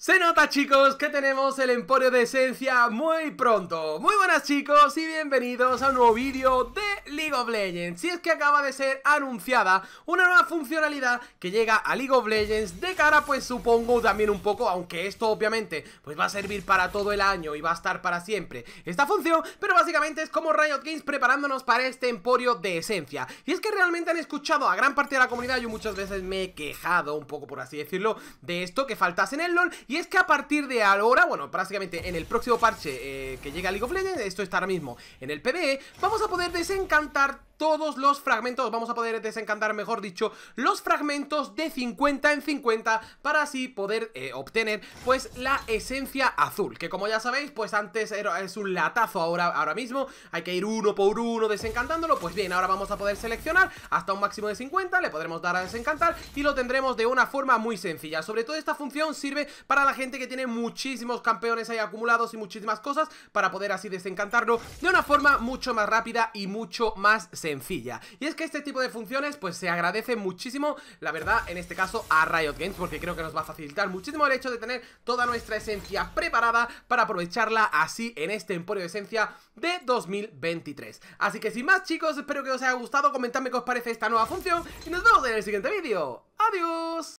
Se nota chicos que tenemos el Emporio de Esencia muy pronto Muy buenas chicos y bienvenidos a un nuevo vídeo de League of Legends Y es que acaba de ser anunciada una nueva funcionalidad que llega a League of Legends De cara pues supongo también un poco, aunque esto obviamente pues va a servir para todo el año y va a estar para siempre Esta función, pero básicamente es como Riot Games preparándonos para este emporio de esencia Y es que realmente han escuchado a gran parte de la comunidad, yo muchas veces me he quejado un poco por así decirlo De esto que faltase en el LoL y es que a partir de ahora, bueno básicamente en el próximo parche eh, que llega a League of Legends Esto está ahora mismo en el PBE, vamos a poder desencadenar cantar todos los fragmentos, vamos a poder desencantar, mejor dicho, los fragmentos de 50 en 50 para así poder eh, obtener, pues, la esencia azul, que como ya sabéis, pues antes era, es un latazo ahora, ahora mismo, hay que ir uno por uno desencantándolo, pues bien, ahora vamos a poder seleccionar hasta un máximo de 50, le podremos dar a desencantar y lo tendremos de una forma muy sencilla, sobre todo esta función sirve para la gente que tiene muchísimos campeones ahí acumulados y muchísimas cosas para poder así desencantarlo de una forma mucho más rápida y mucho más sencilla y es que este tipo de funciones pues se agradece muchísimo, la verdad, en este caso a Riot Games Porque creo que nos va a facilitar muchísimo el hecho de tener toda nuestra esencia preparada Para aprovecharla así en este Emporio de Esencia de 2023 Así que sin más chicos, espero que os haya gustado, comentadme qué os parece esta nueva función Y nos vemos en el siguiente vídeo, ¡adiós!